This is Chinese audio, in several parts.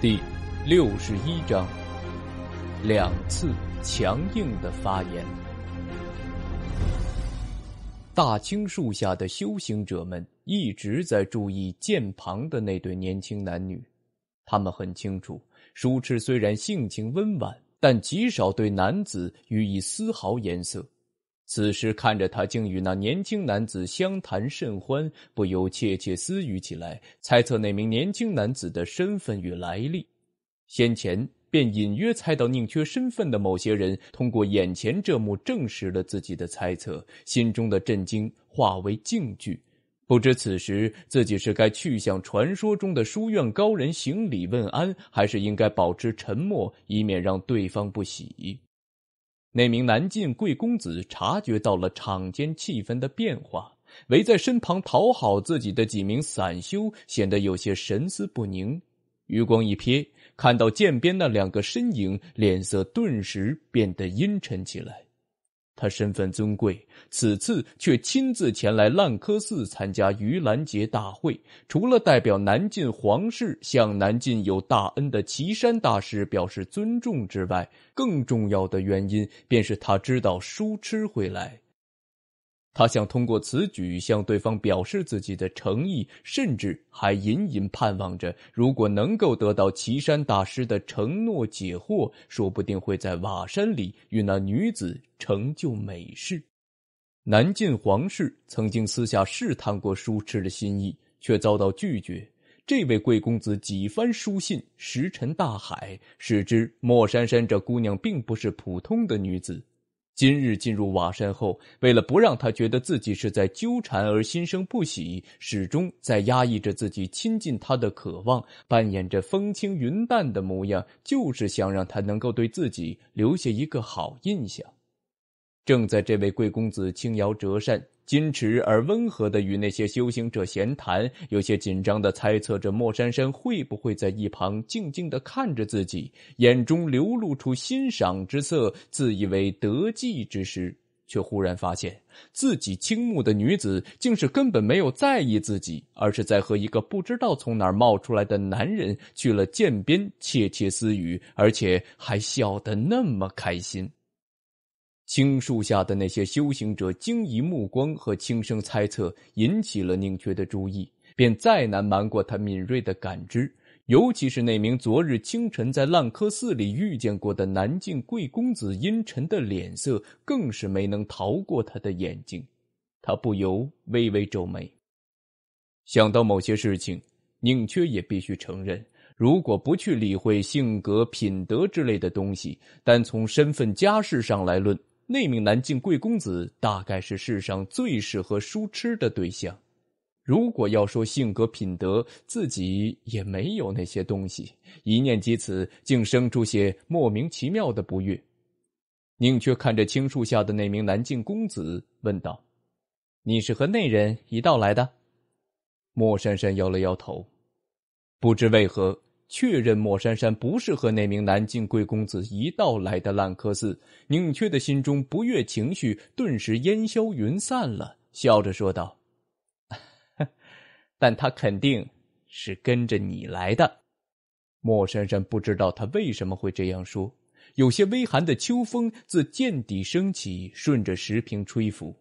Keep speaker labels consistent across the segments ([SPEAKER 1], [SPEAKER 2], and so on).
[SPEAKER 1] 第六十一章，两次强硬的发言。大青树下的修行者们一直在注意剑旁的那对年轻男女，他们很清楚，舒迟虽然性情温婉，但极少对男子予以丝毫颜色。此时看着他，竟与那年轻男子相谈甚欢，不由窃窃私语起来，猜测那名年轻男子的身份与来历。先前便隐约猜到宁缺身份的某些人，通过眼前这幕证实了自己的猜测，心中的震惊化为惊惧。不知此时自己是该去向传说中的书院高人行礼问安，还是应该保持沉默，以免让对方不喜。那名南晋贵公子察觉到了场间气氛的变化，围在身旁讨好自己的几名散修显得有些神思不宁。余光一瞥，看到剑边那两个身影，脸色顿时变得阴沉起来。他身份尊贵，此次却亲自前来烂柯寺参加盂兰节大会。除了代表南晋皇室向南晋有大恩的岐山大师表示尊重之外，更重要的原因便是他知道书痴会来。他想通过此举向对方表示自己的诚意，甚至还隐隐盼望着，如果能够得到岐山大师的承诺解惑，说不定会在瓦山里与那女子成就美事。南晋皇室曾经私下试探过舒迟的心意，却遭到拒绝。这位贵公子几番书信石沉大海，使之莫珊珊这姑娘并不是普通的女子。今日进入瓦山后，为了不让他觉得自己是在纠缠而心生不喜，始终在压抑着自己亲近他的渴望，扮演着风轻云淡的模样，就是想让他能够对自己留下一个好印象。正在这位贵公子轻摇折扇。矜持而温和的与那些修行者闲谈，有些紧张的猜测着莫珊珊会不会在一旁静静的看着自己，眼中流露出欣赏之色，自以为得计之时，却忽然发现自己倾慕的女子竟是根本没有在意自己，而是在和一个不知道从哪儿冒出来的男人去了涧边窃窃私语，而且还笑得那么开心。青树下的那些修行者惊疑目光和轻声猜测引起了宁缺的注意，便再难瞒过他敏锐的感知。尤其是那名昨日清晨在烂柯寺里遇见过的南境贵公子阴沉的脸色，更是没能逃过他的眼睛。他不由微微皱眉，想到某些事情，宁缺也必须承认：如果不去理会性格、品德之类的东西，单从身份家世上来论。那名南境贵公子大概是世上最适合书痴的对象。如果要说性格品德，自己也没有那些东西。一念及此，竟生出些莫名其妙的不悦。宁缺看着青树下的那名南境公子，问道：“你是和那人一道来的？”莫珊珊摇了摇头，不知为何。确认莫珊珊不是和那名南晋贵公子一道来的烂柯寺，宁缺的心中不悦情绪顿时烟消云散了，笑着说道：“但他肯定是跟着你来的。”莫珊珊不知道他为什么会这样说，有些微寒的秋风自涧底升起，顺着石屏吹拂。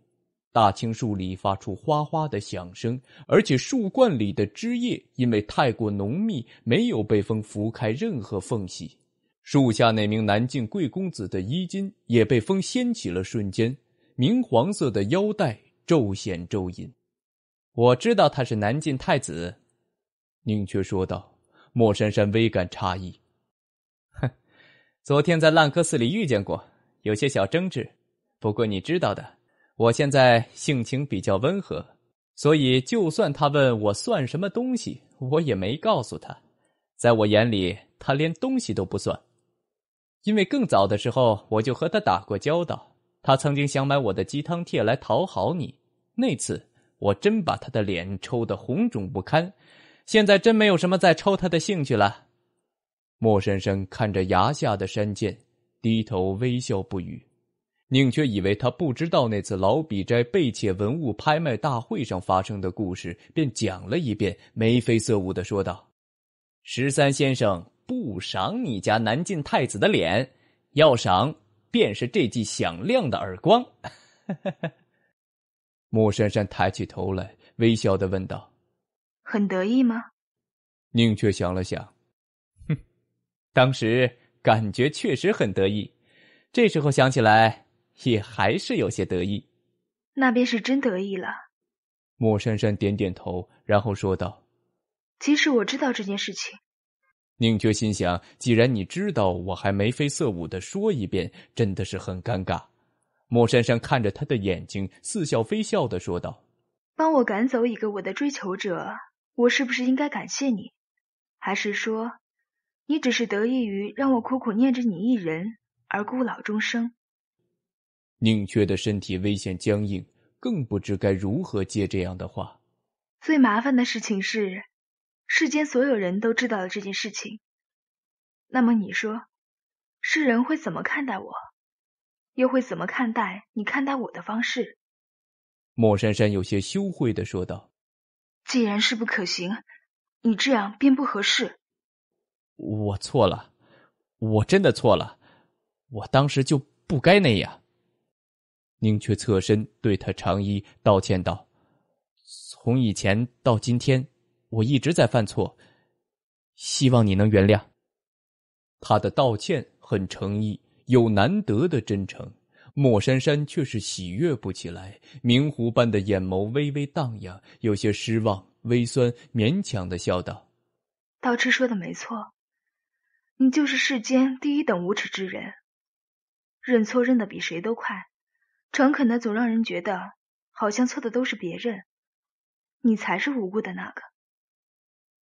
[SPEAKER 1] 大青树里发出哗哗的响声，而且树冠里的枝叶因为太过浓密，没有被风拂开任何缝隙。树下那名南晋贵公子的衣襟也被风掀起了，瞬间明黄色的腰带骤显骤隐。我知道他是南晋太子，宁缺说道。莫珊珊微感诧异，哼，昨天在烂柯寺里遇见过，有些小争执，不过你知道的。我现在性情比较温和，所以就算他问我算什么东西，我也没告诉他。在我眼里，他连东西都不算。因为更早的时候，我就和他打过交道。他曾经想买我的鸡汤帖来讨好你，那次我真把他的脸抽得红肿不堪。现在真没有什么再抽他的兴趣了。莫深深看着崖下的山涧，低头微笑不语。宁缺以为他不知道那次老笔斋被窃文物拍卖大会上发生的故事，便讲了一遍，眉飞色舞的说道：“十三先生不赏你家南晋太子的脸，要赏便是这记响亮的耳光。”莫珊珊抬起头来，微笑的问道：“
[SPEAKER 2] 很得意吗？”
[SPEAKER 1] 宁缺想了想，哼，当时感觉确实很得意，这时候想起来。也还是有些得意，
[SPEAKER 2] 那便是真得意了。
[SPEAKER 1] 莫珊珊点点头，然后说道：“
[SPEAKER 2] 即使我知道这件事情。”
[SPEAKER 1] 宁缺心想：“既然你知道，我还眉飞色舞的说一遍，真的是很尴尬。”莫珊珊看着他的眼睛，似笑非笑的说道：“
[SPEAKER 2] 帮我赶走一个我的追求者，我是不是应该感谢你？还是说，你只是得益于让我苦苦念着你一人而孤老终生？”
[SPEAKER 1] 宁缺的身体危险僵硬，更不知该如何接这样的话。
[SPEAKER 2] 最麻烦的事情是，世间所有人都知道了这件事情。那么你说，世人会怎么看待我？又会怎么看待你看待我的方式？
[SPEAKER 1] 莫珊珊有些羞愧的说道：“
[SPEAKER 2] 既然是不可行，你这样便不合适。”
[SPEAKER 1] 我错了，我真的错了，我当时就不该那样。宁缺侧身对他长衣道歉道：“从以前到今天，我一直在犯错，希望你能原谅。”他的道歉很诚意，有难得的真诚。莫珊珊却是喜悦不起来，明湖般的眼眸微微荡漾，有些失望，微酸，勉强的笑道：“
[SPEAKER 2] 道痴说的没错，你就是世间第一等无耻之人，认错认的比谁都快。”诚恳的总让人觉得，好像错的都是别人，你才是无辜的那个。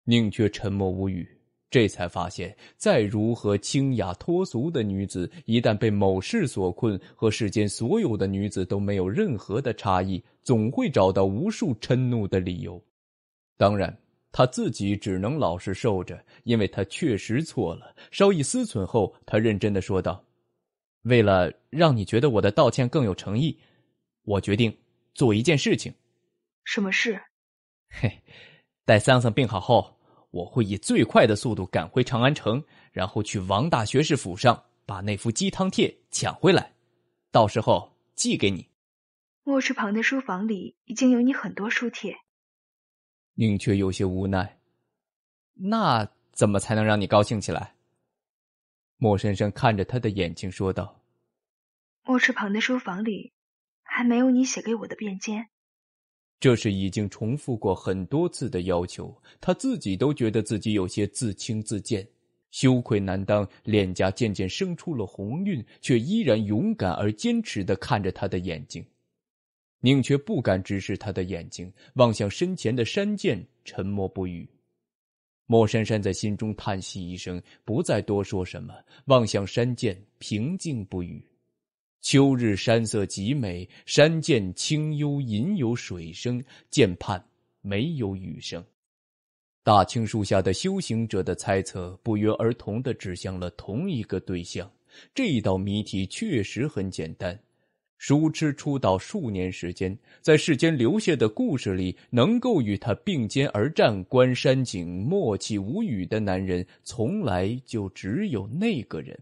[SPEAKER 1] 宁缺沉默无语，这才发现，再如何清雅脱俗的女子，一旦被某事所困，和世间所有的女子都没有任何的差异，总会找到无数嗔怒的理由。当然，他自己只能老实受着，因为他确实错了。稍一思忖后，他认真的说道。为了让你觉得我的道歉更有诚意，我决定做一件事情。什么事？嘿，待桑桑病好后，我会以最快的速度赶回长安城，然后去王大学士府上把那幅鸡汤帖抢回来，到时候寄给你。
[SPEAKER 2] 卧室旁的书房里已经有你很多书帖。
[SPEAKER 1] 宁缺有些无奈，那怎么才能让你高兴起来？莫珊珊看着他的眼睛说道：“
[SPEAKER 2] 莫池旁的书房里还没有你写给我的便笺。”
[SPEAKER 1] 这是已经重复过很多次的要求，他自己都觉得自己有些自轻自贱，羞愧难当，脸颊渐渐生出了红晕，却依然勇敢而坚持的看着他的眼睛。宁缺不敢直视他的眼睛，望向身前的山涧，沉默不语。莫珊珊在心中叹息一声，不再多说什么，望向山涧，平静不语。秋日山色极美，山涧清幽，隐有水声，涧畔没有雨声。大青树下的修行者的猜测不约而同的指向了同一个对象，这一道谜题确实很简单。书痴出道数年时间，在世间留下的故事里，能够与他并肩而战、观山景、默契无语的男人，从来就只有那个人。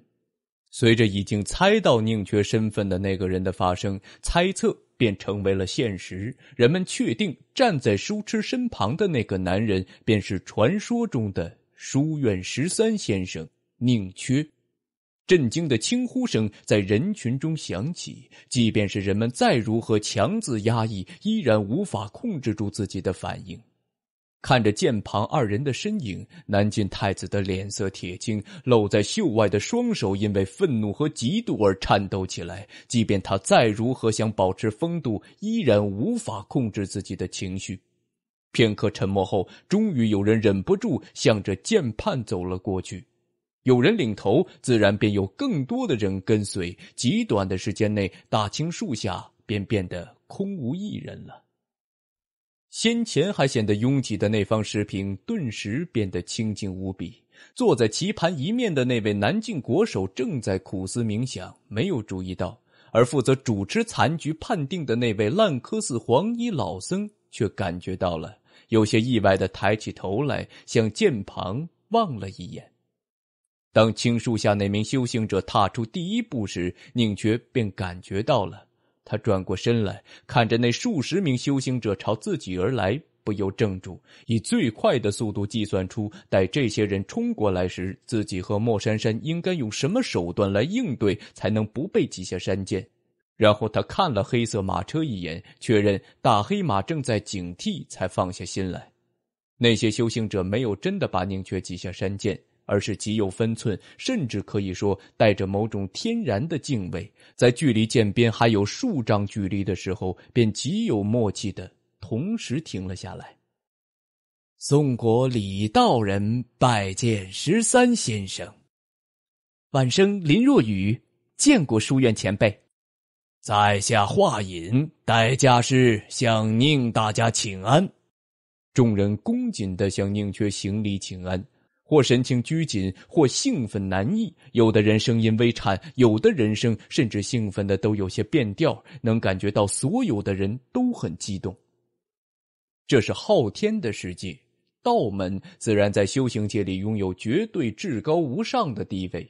[SPEAKER 1] 随着已经猜到宁缺身份的那个人的发生，猜测便成为了现实。人们确定，站在书痴身旁的那个男人，便是传说中的书院十三先生宁缺。震惊的轻呼声在人群中响起，即便是人们再如何强自压抑，依然无法控制住自己的反应。看着剑旁二人的身影，南晋太子的脸色铁青，露在袖外的双手因为愤怒和嫉妒而颤抖起来。即便他再如何想保持风度，依然无法控制自己的情绪。片刻沉默后，终于有人忍不住向着剑畔走了过去。有人领头，自然便有更多的人跟随。极短的时间内，大青树下便变得空无一人了。先前还显得拥挤的那方石屏，顿时变得清静无比。坐在棋盘一面的那位南境国手正在苦思冥想，没有注意到；而负责主持残局判定的那位烂柯寺黄衣老僧却感觉到了，有些意外的抬起头来，向剑旁望了一眼。当青树下那名修行者踏出第一步时，宁缺便感觉到了。他转过身来，看着那数十名修行者朝自己而来，不由怔住。以最快的速度计算出，待这些人冲过来时，自己和莫珊珊应该用什么手段来应对，才能不被挤下山涧。然后他看了黑色马车一眼，确认大黑马正在警惕，才放下心来。那些修行者没有真的把宁缺挤下山涧。而是极有分寸，甚至可以说带着某种天然的敬畏，在距离剑边还有数丈距离的时候，便极有默契的同时停了下来。宋国李道人拜见十三先生，晚生林若雨见过书院前辈，在下华隐代家师向宁大家请安，众人恭谨的向宁缺行礼请安。或神情拘谨，或兴奋难抑；有的人声音微颤，有的人声甚至兴奋的都有些变调。能感觉到所有的人都很激动。这是昊天的世界，道门自然在修行界里拥有绝对至高无上的地位。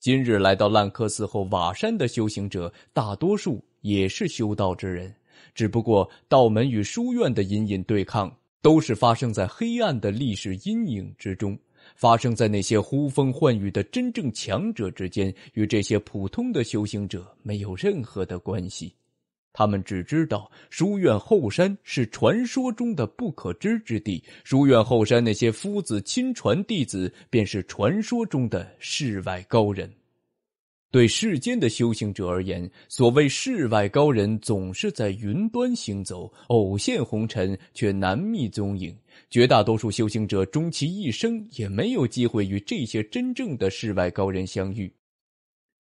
[SPEAKER 1] 今日来到烂柯寺后，瓦山的修行者大多数也是修道之人，只不过道门与书院的隐隐对抗，都是发生在黑暗的历史阴影之中。发生在那些呼风唤雨的真正强者之间，与这些普通的修行者没有任何的关系。他们只知道书院后山是传说中的不可知之地，书院后山那些夫子亲传弟子便是传说中的世外高人。对世间的修行者而言，所谓世外高人总是在云端行走，偶现红尘却难觅踪影。绝大多数修行者终其一生也没有机会与这些真正的世外高人相遇。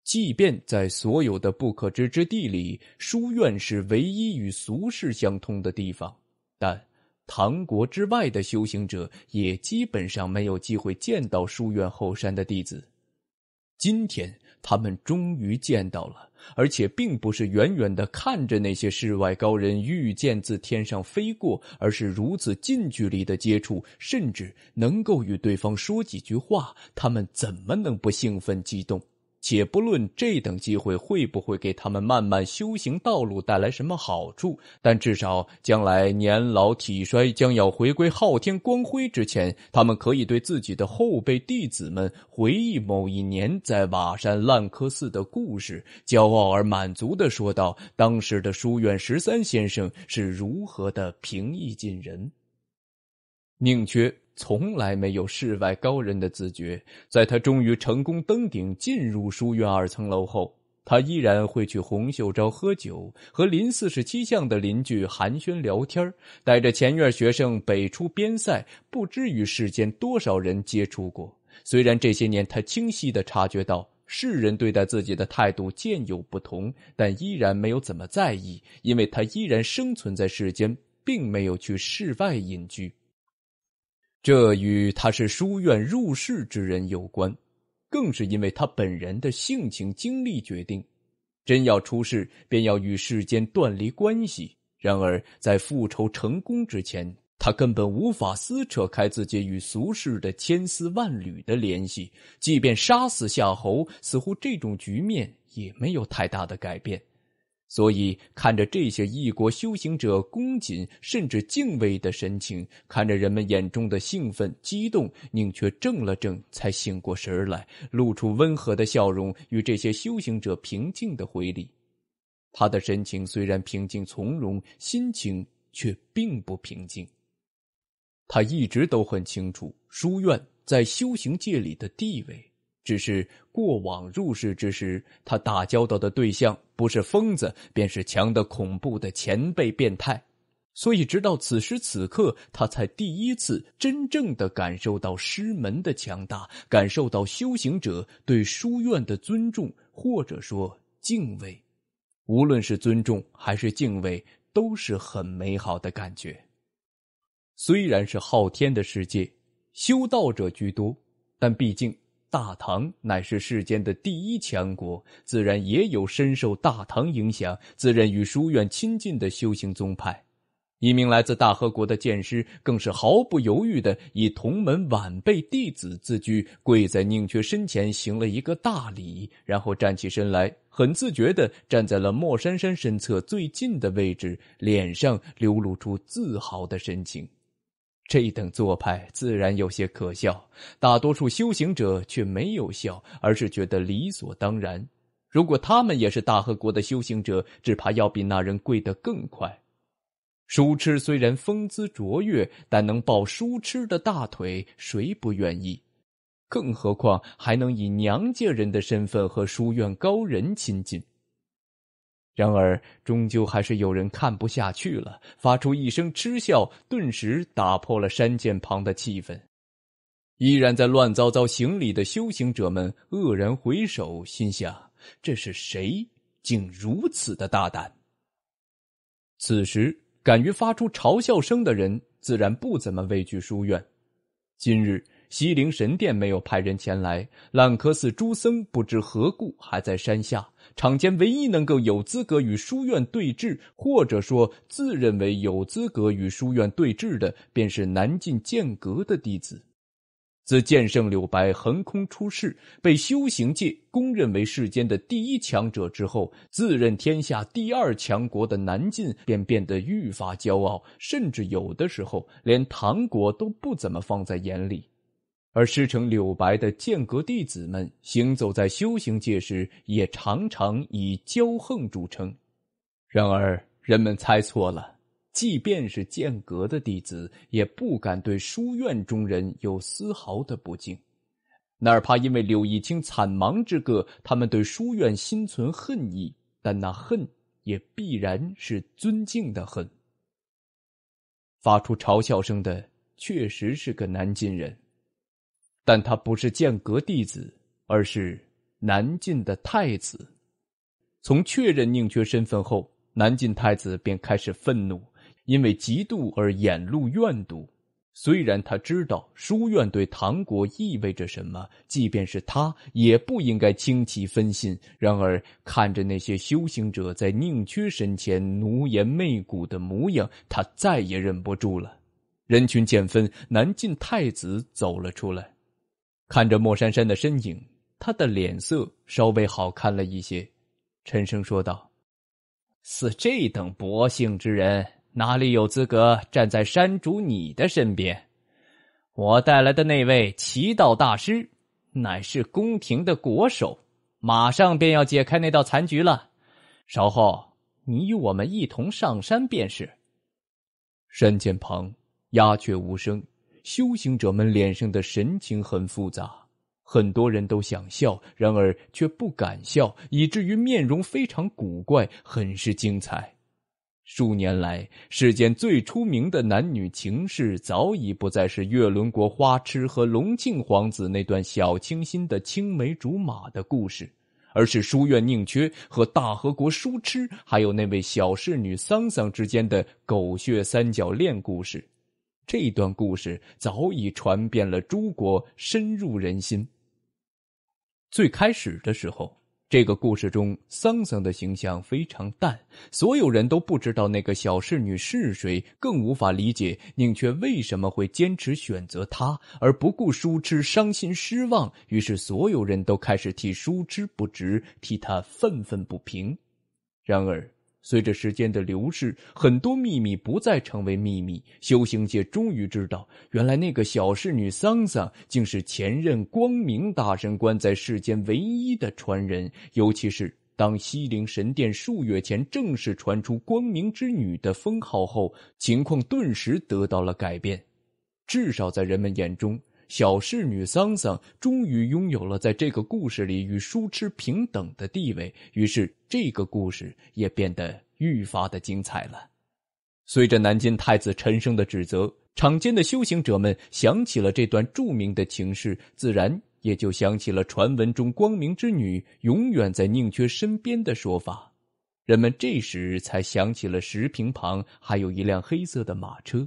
[SPEAKER 1] 即便在所有的不可知之地里，书院是唯一与俗世相通的地方，但唐国之外的修行者也基本上没有机会见到书院后山的弟子。今天。他们终于见到了，而且并不是远远的看着那些世外高人御剑自天上飞过，而是如此近距离的接触，甚至能够与对方说几句话。他们怎么能不兴奋激动？且不论这等机会会不会给他们慢慢修行道路带来什么好处，但至少将来年老体衰将要回归昊天光辉之前，他们可以对自己的后辈弟子们回忆某一年在瓦山烂柯寺的故事，骄傲而满足的说道：“当时的书院十三先生是如何的平易近人。”宁缺。从来没有世外高人的自觉。在他终于成功登顶、进入书院二层楼后，他依然会去洪秀昭喝酒，和临四十七巷的邻居寒暄聊天带着前院学生北出边塞，不知与世间多少人接触过。虽然这些年他清晰地察觉到世人对待自己的态度渐有不同，但依然没有怎么在意，因为他依然生存在世间，并没有去世外隐居。这与他是书院入世之人有关，更是因为他本人的性情经历决定。真要出世，便要与世间断离关系。然而，在复仇成功之前，他根本无法撕扯开自己与俗世的千丝万缕的联系。即便杀死夏侯，似乎这种局面也没有太大的改变。所以，看着这些异国修行者恭谨甚至敬畏的神情，看着人们眼中的兴奋、激动，宁缺怔了怔，才醒过神来，露出温和的笑容，与这些修行者平静的回礼。他的神情虽然平静从容，心情却并不平静。他一直都很清楚，书院在修行界里的地位。只是过往入世之时，他打交道的对象不是疯子，便是强的恐怖的前辈变态，所以直到此时此刻，他才第一次真正的感受到师门的强大，感受到修行者对书院的尊重或者说敬畏。无论是尊重还是敬畏，都是很美好的感觉。虽然是昊天的世界，修道者居多，但毕竟。大唐乃是世间的第一强国，自然也有深受大唐影响、自认与书院亲近的修行宗派。一名来自大和国的剑师，更是毫不犹豫的以同门晚辈弟子自居，跪在宁缺身前行了一个大礼，然后站起身来，很自觉的站在了莫珊珊身侧最近的位置，脸上流露出自豪的神情。这等做派自然有些可笑，大多数修行者却没有笑，而是觉得理所当然。如果他们也是大和国的修行者，只怕要比那人贵得更快。书痴虽然风姿卓越，但能抱书痴的大腿，谁不愿意？更何况还能以娘家人的身份和书院高人亲近。然而，终究还是有人看不下去了，发出一声嗤笑，顿时打破了山涧旁的气氛。依然在乱糟糟行礼的修行者们愕然回首，心想：这是谁，竟如此的大胆？此时，敢于发出嘲笑声的人，自然不怎么畏惧书院。今日。西陵神殿没有派人前来，烂柯寺诸僧不知何故还在山下。场间唯一能够有资格与书院对峙，或者说自认为有资格与书院对峙的，便是南晋剑阁的弟子。自剑圣柳白横空出世，被修行界公认为世间的第一强者之后，自认天下第二强国的南晋便变得愈发骄傲，甚至有的时候连唐国都不怎么放在眼里。而师承柳白的剑阁弟子们行走在修行界时，也常常以骄横著称。然而人们猜错了，即便是剑阁的弟子，也不敢对书院中人有丝毫的不敬。哪怕因为柳一清惨茫之个，他们对书院心存恨意，但那恨也必然是尊敬的恨。发出嘲笑声的，确实是个南京人。但他不是剑阁弟子，而是南晋的太子。从确认宁缺身份后，南晋太子便开始愤怒，因为嫉妒而眼露怨毒。虽然他知道书院对唐国意味着什么，即便是他也不应该轻其分心。然而，看着那些修行者在宁缺身前奴颜媚骨的模样，他再也忍不住了。人群渐分，南晋太子走了出来。看着莫珊珊的身影，他的脸色稍微好看了一些，沉声说道：“似这等薄幸之人，哪里有资格站在山主你的身边？我带来的那位棋道大师，乃是宫廷的国手，马上便要解开那道残局了。稍后，你与我们一同上山便是。”山涧旁，鸦雀无声。修行者们脸上的神情很复杂，很多人都想笑，然而却不敢笑，以至于面容非常古怪，很是精彩。数年来，世间最出名的男女情事早已不再是月轮国花痴和隆庆皇子那段小清新的青梅竹马的故事，而是书院宁缺和大和国书痴，还有那位小侍女桑桑之间的狗血三角恋故事。这段故事早已传遍了诸国，深入人心。最开始的时候，这个故事中桑桑的形象非常淡，所有人都不知道那个小侍女是谁，更无法理解宁缺为什么会坚持选择她，而不顾叔之伤心失望。于是，所有人都开始替叔之不值，替他愤愤不平。然而，随着时间的流逝，很多秘密不再成为秘密。修行界终于知道，原来那个小侍女桑桑，竟是前任光明大神官在世间唯一的传人。尤其是当西陵神殿数月前正式传出“光明之女”的封号后，情况顿时得到了改变，至少在人们眼中。小侍女桑桑终于拥有了在这个故事里与书痴平等的地位，于是这个故事也变得愈发的精彩了。随着南京太子陈升的指责，场间的修行者们想起了这段著名的情事，自然也就想起了传闻中光明之女永远在宁缺身边的说法。人们这时才想起了石屏旁还有一辆黑色的马车。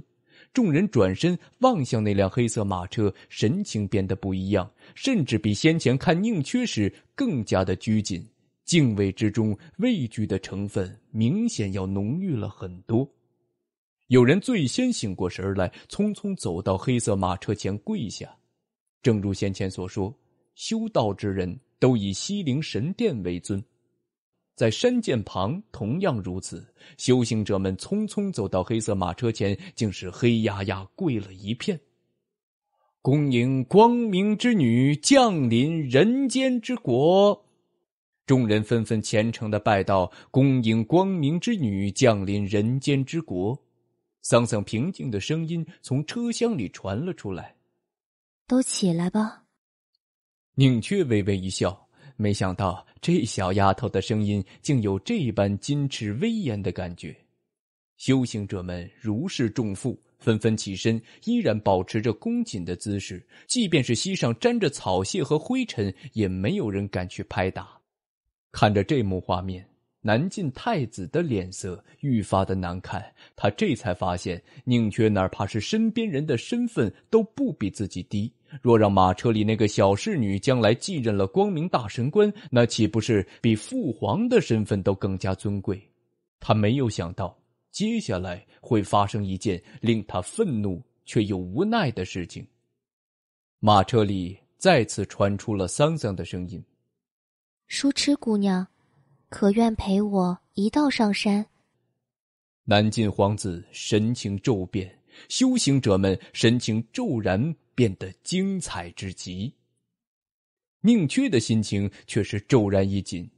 [SPEAKER 1] 众人转身望向那辆黑色马车，神情变得不一样，甚至比先前看宁缺时更加的拘谨，敬畏之中畏惧的成分明显要浓郁了很多。有人最先醒过神来，匆匆走到黑色马车前跪下。正如先前所说，修道之人都以西陵神殿为尊。在山涧旁，同样如此。修行者们匆匆走到黑色马车前，竟是黑压压跪了一片。恭迎光明之女降临人间之国，众人纷纷虔诚的拜道：“恭迎光明之女降临人间之国。”桑桑平静的声音从车厢里传了出来：“
[SPEAKER 2] 都起来吧。”
[SPEAKER 1] 宁缺微微一笑，没想到。这小丫头的声音竟有这般矜持威严的感觉，修行者们如释重负，纷纷起身，依然保持着恭谨的姿势，即便是膝上沾着草屑和灰尘，也没有人敢去拍打。看着这幕画面，南晋太子的脸色愈发的难看，他这才发现，宁缺哪怕是身边人的身份，都不比自己低。若让马车里那个小侍女将来继任了光明大神官，那岂不是比父皇的身份都更加尊贵？他没有想到，接下来会发生一件令他愤怒却又无奈的事情。马车里再次传出了桑桑的声音：“
[SPEAKER 2] 书痴姑娘，可愿陪我一道上山？”
[SPEAKER 1] 南晋皇子神情骤变，修行者们神情骤然。变得精彩至极，宁缺的心情却是骤然一紧。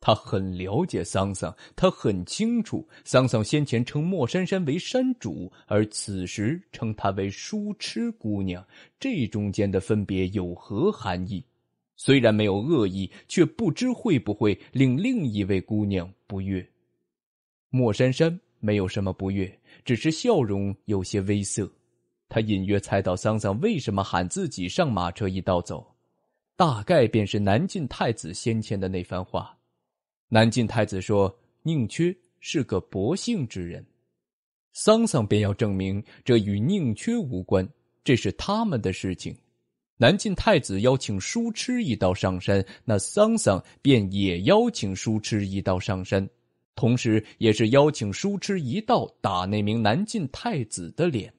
[SPEAKER 1] 他很了解桑桑，他很清楚桑桑先前称莫珊珊为山主，而此时称她为书痴姑娘，这中间的分别有何含义？虽然没有恶意，却不知会不会令另一位姑娘不悦。莫珊珊没有什么不悦，只是笑容有些微涩。他隐约猜到桑桑为什么喊自己上马车一道走，大概便是南晋太子先前的那番话。南晋太子说宁缺是个薄幸之人，桑桑便要证明这与宁缺无关，这是他们的事情。南晋太子邀请叔痴一道上山，那桑桑便也邀请叔痴一道上山，同时也是邀请叔痴一道打那名南晋太子的脸。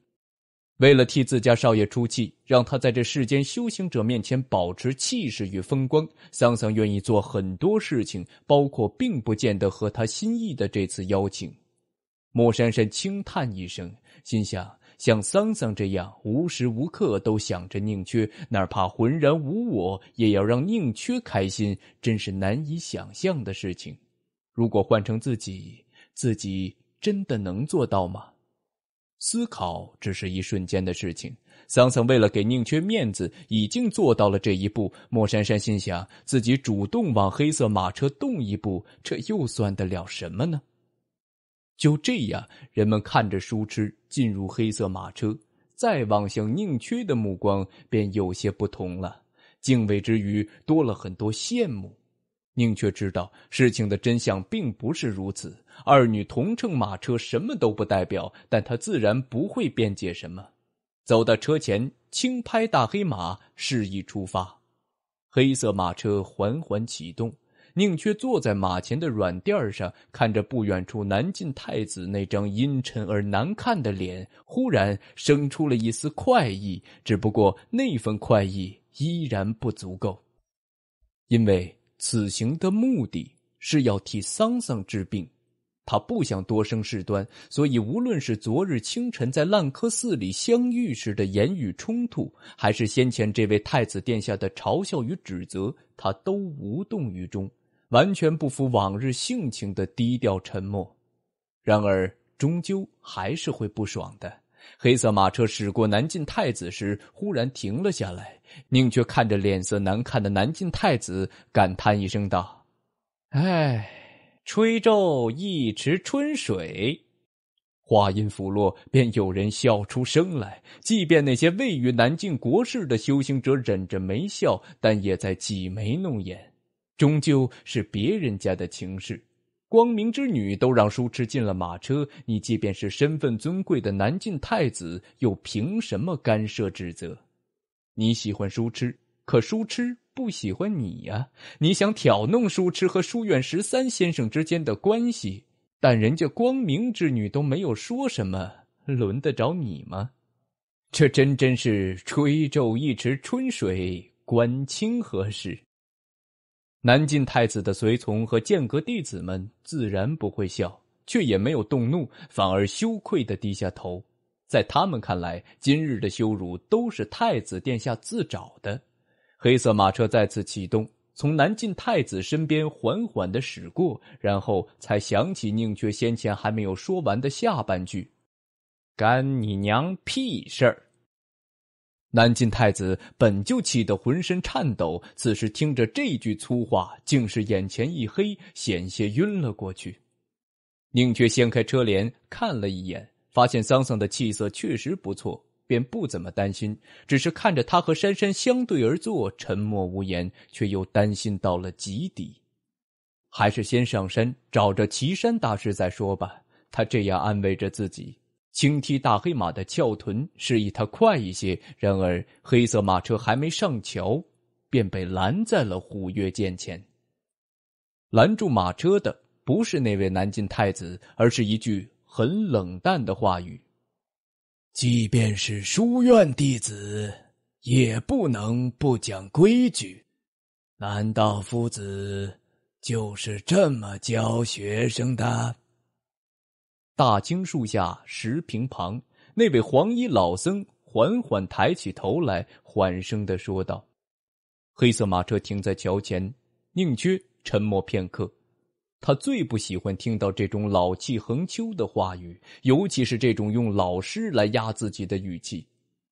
[SPEAKER 1] 为了替自家少爷出气，让他在这世间修行者面前保持气势与风光，桑桑愿意做很多事情，包括并不见得合他心意的这次邀请。莫珊珊轻叹一声，心想：像桑桑这样无时无刻都想着宁缺，哪怕浑然无我，也要让宁缺开心，真是难以想象的事情。如果换成自己，自己真的能做到吗？思考只是一瞬间的事情。桑桑为了给宁缺面子，已经做到了这一步。莫珊珊心想，自己主动往黑色马车动一步，这又算得了什么呢？就这样，人们看着舒痴进入黑色马车，再望向宁缺的目光便有些不同了，敬畏之余多了很多羡慕。宁缺知道事情的真相并不是如此，二女同乘马车什么都不代表，但他自然不会辩解什么。走到车前，轻拍大黑马，示意出发。黑色马车缓缓启动，宁缺坐在马前的软垫上，看着不远处南晋太子那张阴沉而难看的脸，忽然生出了一丝快意。只不过那份快意依然不足够，因为。此行的目的是要替桑桑治病，他不想多生事端，所以无论是昨日清晨在烂柯寺里相遇时的言语冲突，还是先前这位太子殿下的嘲笑与指责，他都无动于衷，完全不符往日性情的低调沉默。然而，终究还是会不爽的。黑色马车驶过南晋太子时，忽然停了下来。宁缺看着脸色难看的南晋太子，感叹一声道：“哎，吹皱一池春水。”话音甫落，便有人笑出声来。即便那些位于南晋国事的修行者忍着没笑，但也在挤眉弄眼。终究是别人家的情事。光明之女都让书痴进了马车，你即便是身份尊贵的南晋太子，又凭什么干涉指责？你喜欢书痴，可书痴不喜欢你呀。你想挑弄书痴和书院十三先生之间的关系，但人家光明之女都没有说什么，轮得着你吗？这真真是吹皱一池春水，管清何事？南晋太子的随从和剑阁弟子们自然不会笑，却也没有动怒，反而羞愧的低下头。在他们看来，今日的羞辱都是太子殿下自找的。黑色马车再次启动，从南晋太子身边缓缓的驶过，然后才想起宁缺先前还没有说完的下半句：“干你娘屁事儿。”南晋太子本就气得浑身颤抖，此时听着这句粗话，竟是眼前一黑，险些晕了过去。宁缺掀开车帘看了一眼，发现桑桑的气色确实不错，便不怎么担心，只是看着他和珊珊相对而坐，沉默无言，却又担心到了极底。还是先上山找着岐山大师再说吧，他这样安慰着自己。轻踢大黑马的翘臀，示意他快一些。然而，黑色马车还没上桥，便被拦在了虎跃剑前。拦住马车的不是那位南晋太子，而是一句很冷淡的话语：“即便是书院弟子，也不能不讲规矩。难道夫子就是这么教学生的？”大青树下，石坪旁，那位黄衣老僧缓缓抬起头来，缓声的说道：“黑色马车停在桥前。”宁缺沉默片刻，他最不喜欢听到这种老气横秋的话语，尤其是这种用老师来压自己的语气。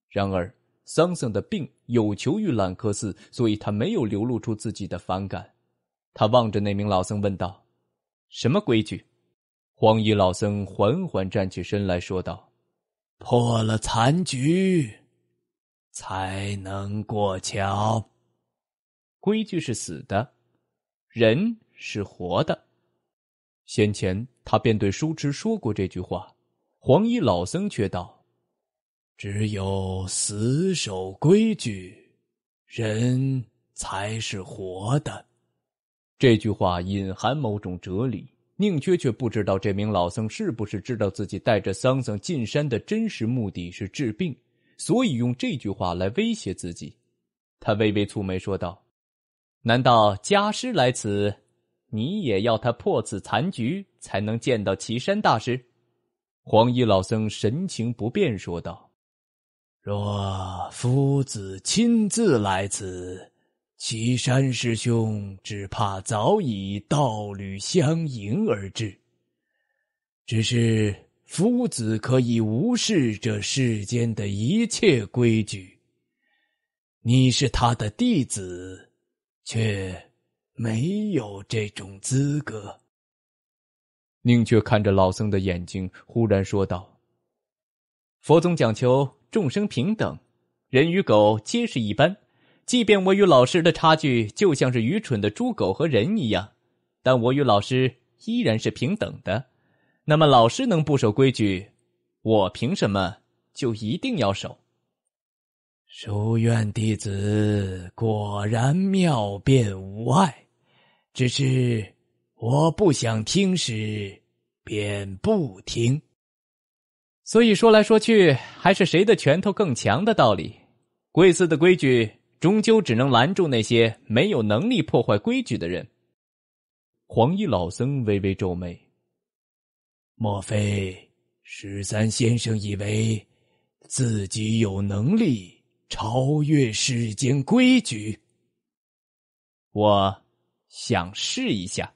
[SPEAKER 1] 然而，桑桑的病有求于揽客寺，所以他没有流露出自己的反感。他望着那名老僧问道：“什么规矩？”黄衣老僧缓缓站起身来说道：“破了残局，才能过桥。规矩是死的，人是活的。先前他便对叔侄说过这句话。黄衣老僧却道：‘只有死守规矩，人才是活的。’这句话隐含某种哲理。”宁缺却不知道这名老僧是不是知道自己带着桑桑进山的真实目的是治病，所以用这句话来威胁自己。他微微蹙眉说道：“难道家师来此，你也要他破此残局才能见到岐山大师？”黄衣老僧神情不变说道：“若夫子亲自来此。”岐山师兄只怕早已道侣相迎而至。只是夫子可以无视这世间的一切规矩，你是他的弟子，却没有这种资格。宁缺看着老僧的眼睛，忽然说道：“佛宗讲求众生平等，人与狗皆是一般。”即便我与老师的差距就像是愚蠢的猪狗和人一样，但我与老师依然是平等的。那么老师能不守规矩，我凭什么就一定要守？书院弟子果然妙变无碍，只是我不想听时，便不听。所以说来说去，还是谁的拳头更强的道理。贵寺的规矩。终究只能拦住那些没有能力破坏规矩的人。黄衣老僧微微皱眉：“莫非十三先生以为自己有能力超越世间规矩？”我想试一下。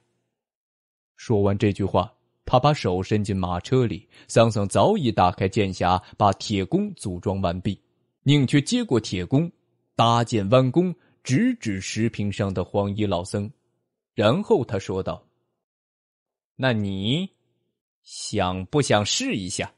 [SPEAKER 1] 说完这句话，他把手伸进马车里，桑桑早已打开剑匣，把铁弓组装完毕。宁缺接过铁弓。搭建弯弓，直指石屏上的黄衣老僧，然后他说道：“那你，想不想试一下？”